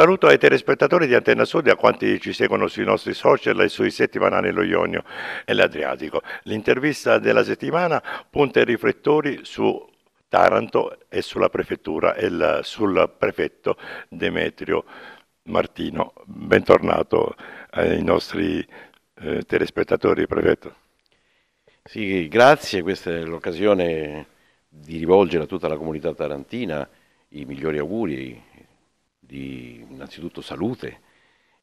saluto ai telespettatori di Antenna Sud e a quanti ci seguono sui nostri social e sui settimanali Lo Ionio e l'Adriatico. L'intervista della settimana punta i riflettori su Taranto e sulla prefettura e il, sul prefetto Demetrio Martino. Bentornato ai nostri eh, telespettatori, prefetto. Sì, grazie, questa è l'occasione di rivolgere a tutta la comunità tarantina i migliori auguri di innanzitutto salute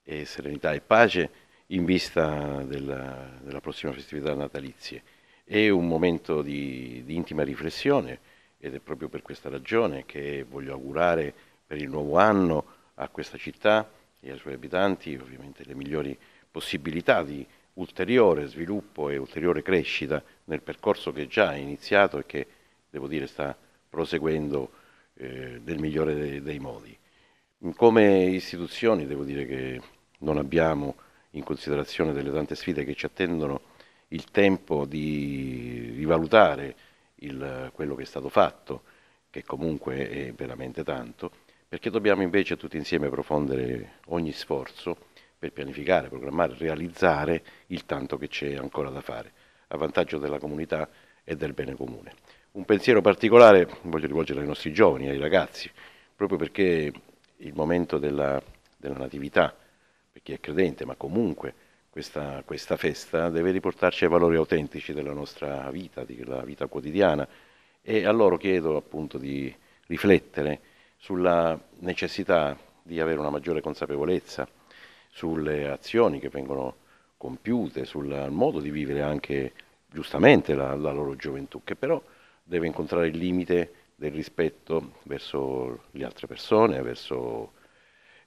e serenità e pace in vista della, della prossima festività natalizie. È un momento di, di intima riflessione ed è proprio per questa ragione che voglio augurare per il nuovo anno a questa città e ai suoi abitanti ovviamente le migliori possibilità di ulteriore sviluppo e ulteriore crescita nel percorso che già è iniziato e che devo dire sta proseguendo eh, nel migliore dei, dei modi. Come istituzioni devo dire che non abbiamo, in considerazione delle tante sfide che ci attendono, il tempo di rivalutare il, quello che è stato fatto, che comunque è veramente tanto, perché dobbiamo invece tutti insieme approfondire ogni sforzo per pianificare, programmare, realizzare il tanto che c'è ancora da fare, a vantaggio della comunità e del bene comune. Un pensiero particolare voglio rivolgere ai nostri giovani, ai ragazzi, proprio perché il momento della, della Natività, per chi è credente, ma comunque questa, questa, festa deve riportarci ai valori autentici della nostra vita, della vita quotidiana. E a loro chiedo appunto di riflettere sulla necessità di avere una maggiore consapevolezza sulle azioni che vengono compiute, sul modo di vivere anche giustamente la, la loro gioventù, che però deve incontrare il limite del rispetto verso le altre persone, verso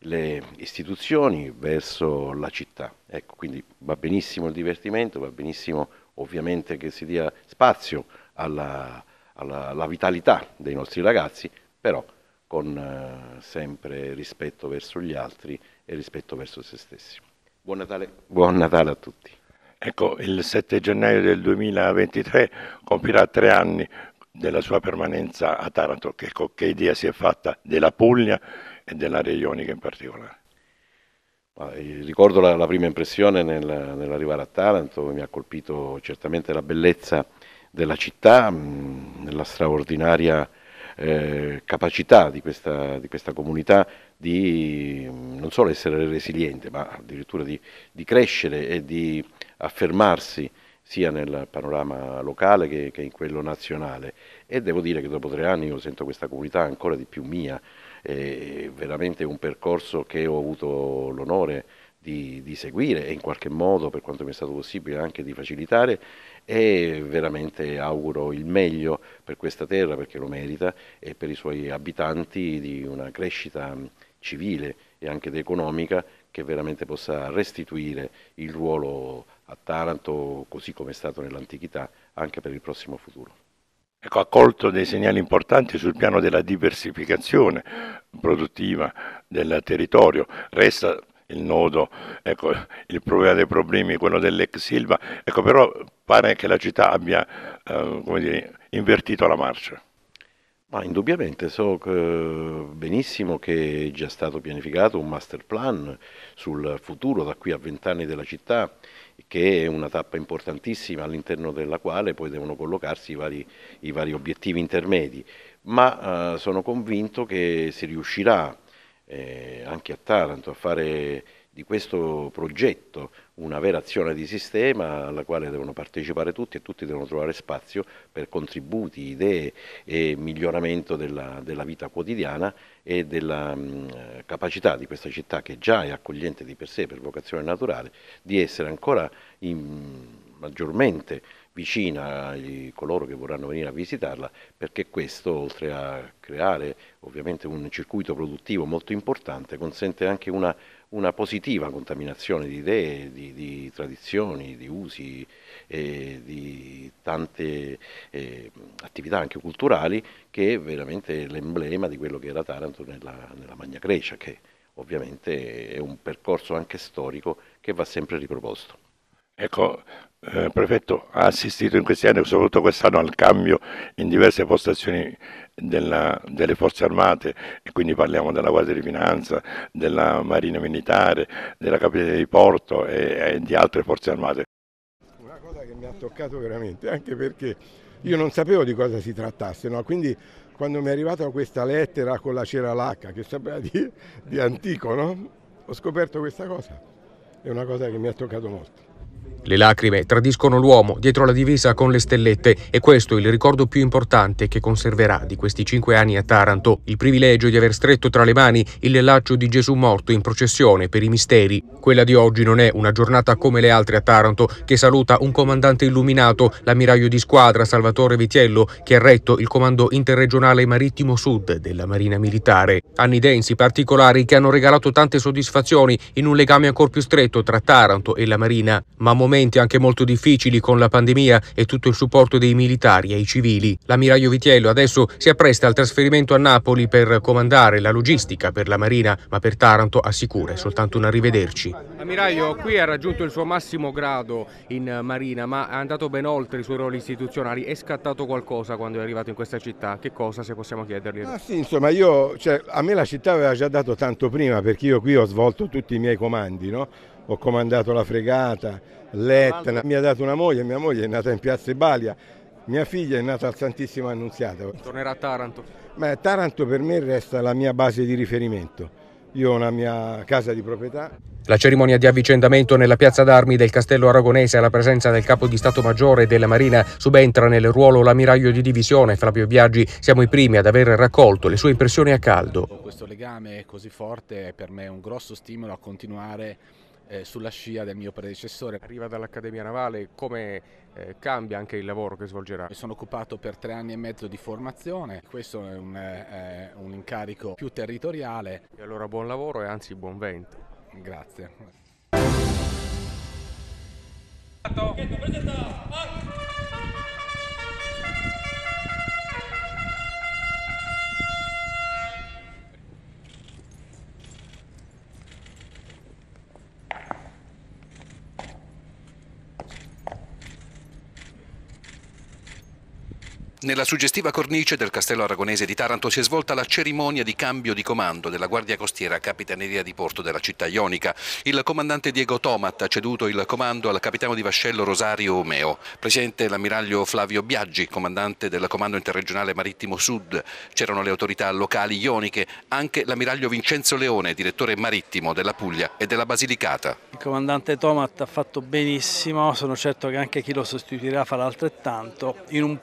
le istituzioni, verso la città. Ecco, quindi va benissimo il divertimento, va benissimo ovviamente che si dia spazio alla, alla, alla vitalità dei nostri ragazzi, però con eh, sempre rispetto verso gli altri e rispetto verso se stessi. Buon Natale, Buon Natale a tutti. Ecco, il 7 gennaio del 2023 compirà tre anni della sua permanenza a Taranto, che, che idea si è fatta della Puglia e della ionica in particolare? Eh, ricordo la, la prima impressione nel, nell'arrivare a Taranto, mi ha colpito certamente la bellezza della città, mh, mm, la straordinaria eh, capacità di questa, di questa, comunità di mm, non solo essere resiliente, ma addirittura di, di crescere e di affermarsi sia nel panorama locale che, che, in quello nazionale e devo dire che dopo tre anni io sento questa comunità ancora di più mia, è veramente un percorso che ho avuto l'onore di, di, seguire e in qualche modo per quanto mi è stato possibile anche di facilitare e veramente auguro il meglio per questa terra perché lo merita e per i suoi abitanti di una crescita civile e anche ed economica che veramente possa restituire il ruolo a Taranto, così come è stato nell'antichità, anche per il prossimo futuro. Ecco, ha colto dei segnali importanti sul piano della diversificazione produttiva del territorio. Resta il nodo, ecco, il problema dei problemi, quello dell'ex Silva, ecco, però pare che la città abbia eh, dire, invertito la marcia. Ma indubbiamente so eh, benissimo che è già stato pianificato un master plan sul futuro da qui a vent'anni della città che è una tappa importantissima all'interno della quale poi devono collocarsi i vari, i vari obiettivi intermedi, ma eh, sono convinto che si riuscirà eh, anche a Taranto a fare di questo progetto una vera azione di sistema alla quale devono partecipare tutti e tutti devono trovare spazio per contributi, idee e miglioramento della, della vita quotidiana e della mh, mm, capacità di questa città che già è accogliente di per sé per vocazione naturale di essere ancora in, maggiormente vicina a coloro che vorranno venire a visitarla perché questo oltre a creare ovviamente un circuito produttivo molto importante consente anche una una positiva contaminazione di idee, di, di tradizioni, di usi, eh, di tante eh, attività anche culturali che è veramente l'emblema di quello che era Taranto nella, nella Magna Grecia, che ovviamente è un percorso anche storico che va sempre riproposto. Ecco, eh, prefetto ha assistito in questi anni, soprattutto quest'anno, al cambio in diverse postazioni della, delle forze armate e quindi parliamo della Guardia di Finanza, della Marina Militare, della Capitale di Porto e, e di altre forze armate. Una cosa che mi ha toccato veramente, anche perché io non sapevo di cosa si trattasse, no? quindi quando mi è arrivata questa lettera con la cera lacca, che sapeva di, di antico, no? ho scoperto questa cosa, è una cosa che mi ha toccato molto. Le lacrime tradiscono l'uomo dietro la divisa con le stellette e questo è il ricordo più importante che conserverà di questi cinque anni a Taranto, il privilegio di aver stretto tra le mani il laccio di Gesù morto in processione per i misteri. Quella di oggi non è una giornata come le altre a Taranto, che saluta un comandante illuminato, l'ammiraglio di squadra Salvatore Vitiello, che ha retto il comando interregionale marittimo sud della Marina Militare. Anni densi, particolari, che hanno regalato tante soddisfazioni in un legame ancora più stretto tra Taranto e la Marina, ma momenti anche molto difficili con la pandemia e tutto il supporto dei militari e i civili. L'ammiraglio Vitiello adesso si appresta al trasferimento a Napoli per comandare la logistica per la Marina, ma per Taranto assicura soltanto un arrivederci. L'ammiraglio qui ha raggiunto il suo massimo grado in Marina, ma è andato ben oltre i suoi ruoli istituzionali. È scattato qualcosa quando è arrivato in questa città? Che cosa, se possiamo chiedergli? Ah, sì, insomma, io, cioè, a me la città aveva già dato tanto prima, perché io qui ho svolto tutti i miei comandi, no? ho comandato la fregata, l'Etna, mi ha dato una moglie, mia moglie è nata in piazza Ibalia, mia figlia è nata al Santissimo Annunziata. Tornerà a Taranto? Ma Taranto per me resta la mia base di riferimento. Io ho una mia casa di proprietà. La cerimonia di avvicendamento nella piazza d'armi del Castello Aragonese alla presenza del capo di Stato Maggiore della Marina subentra nel ruolo l'ammiraglio di divisione Flavio Biaggi. Siamo i primi ad aver raccolto le sue impressioni a caldo. Questo legame così forte è per me un grosso stimolo a continuare eh, sulla scia del mio predecessore. Arriva dall'Accademia Navale, come eh, cambia anche il lavoro che svolgerà? Mi sono occupato per tre anni e mezzo di formazione, questo è un, eh, un incarico più territoriale. E allora buon lavoro e anzi buon vento. Grazie. Nella suggestiva cornice del castello aragonese di Taranto si è svolta la cerimonia di cambio di comando della Guardia Costiera Capitaneria di Porto della città ionica. Il comandante Diego Tomat ha ceduto il comando al capitano di vascello Rosario Omeo. Presente l'ammiraglio Flavio Biaggi, comandante del Comando Interregionale Marittimo Sud. C'erano le autorità locali ioniche, anche l'ammiraglio Vincenzo Leone, direttore marittimo della Puglia e della Basilicata. Il comandante Tomat ha fatto benissimo, sono certo che anche chi lo sostituirà farà altrettanto. In un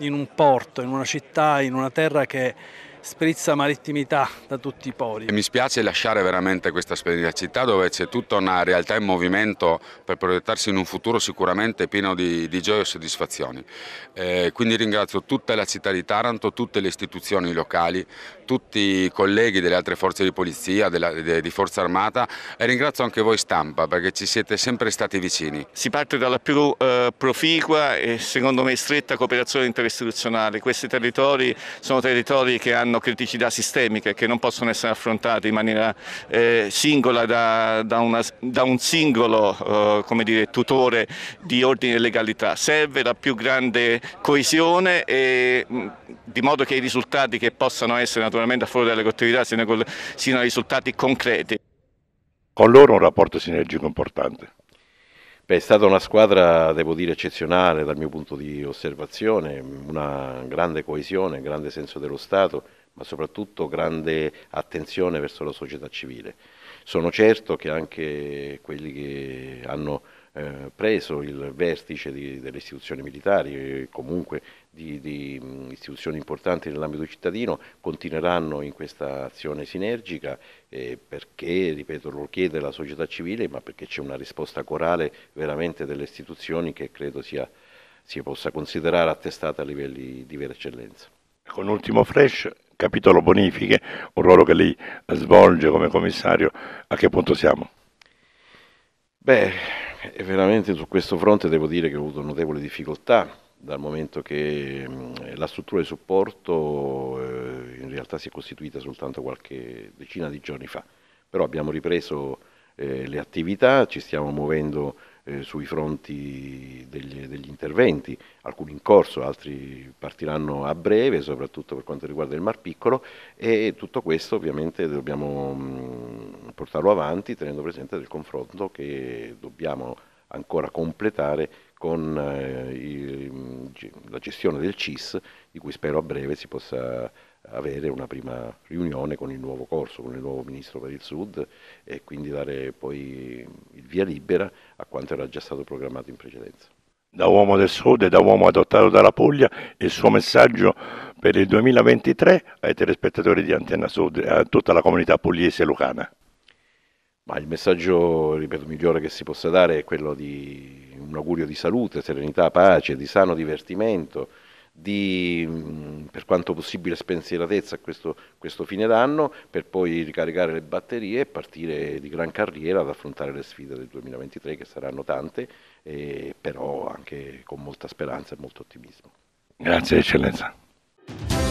in un porto, in una città, in una terra che sprizza marittimità da tutti i poli. E mi spiace lasciare veramente questa splendida città dove c'è tutta una realtà in movimento per proiettarsi in un futuro sicuramente pieno di, di gioia e soddisfazioni. Eh, quindi ringrazio tutta la città di Taranto, tutte le istituzioni locali, tutti i colleghi delle altre forze di polizia, della, de, di Forza Armata e ringrazio anche voi stampa perché ci siete sempre stati vicini. Si parte dalla più eh, proficua e secondo me stretta cooperazione interistituzionale. Questi territori sono territori che hanno hanno criticità sistemiche che non possono essere affrontate in maniera eh, singola da, da, una, da, un singolo eh, dire, tutore di ordine e legalità. Serve la più grande coesione e, mm, di modo che i risultati che possano essere naturalmente a fuori della collettività siano, siano risultati concreti. Con loro un rapporto sinergico importante. Beh, è stata una squadra, devo dire, eccezionale dal mio punto di osservazione, una grande coesione, un grande senso dello Stato ma soprattutto grande attenzione verso la società civile. Sono certo che anche quelli che hanno eh, preso il vertice di, delle istituzioni militari comunque di, di istituzioni importanti nell'ambito cittadino continueranno in questa azione sinergica eh, perché, ripeto, lo chiede la società civile ma perché c'è una risposta corale veramente delle istituzioni che credo sia, si possa considerare attestata a livelli di vera eccellenza. Con ultimo flash capitolo bonifiche, un ruolo che lei svolge come commissario, a che punto siamo? Beh, eh, veramente su questo fronte devo dire che ho avuto notevole difficoltà dal momento che mm, la struttura di supporto eh, in realtà si è costituita soltanto qualche decina di giorni fa, però abbiamo ripreso eh, le attività, ci stiamo muovendo eh, sui fronti degli, degli, interventi, alcuni in corso, altri partiranno a breve, soprattutto per quanto riguarda il Mar Piccolo e tutto questo ovviamente dobbiamo mh, mm, portarlo avanti tenendo presente del confronto che dobbiamo ancora completare con eh, il, mm, la gestione del CIS di cui spero a breve si possa avere una prima riunione con il nuovo corso, con il nuovo ministro per il Sud e quindi dare poi il via libera a quanto era già stato programmato in precedenza. Da uomo del Sud e da uomo adottato dalla Puglia, il suo messaggio per il 2023 ai telespettatori di Antenna Sud e a tutta la comunità pugliese e lucana. Ma il messaggio, ripeto, migliore che si possa dare è quello di un augurio di salute, serenità, pace, di sano divertimento, di per quanto possibile spensieratezza a questo, questo fine d'anno per poi ricaricare le batterie e partire di gran carriera ad affrontare le sfide del 2023 che saranno tante, eh, però anche con molta speranza e molto ottimismo. Grazie eccellenza.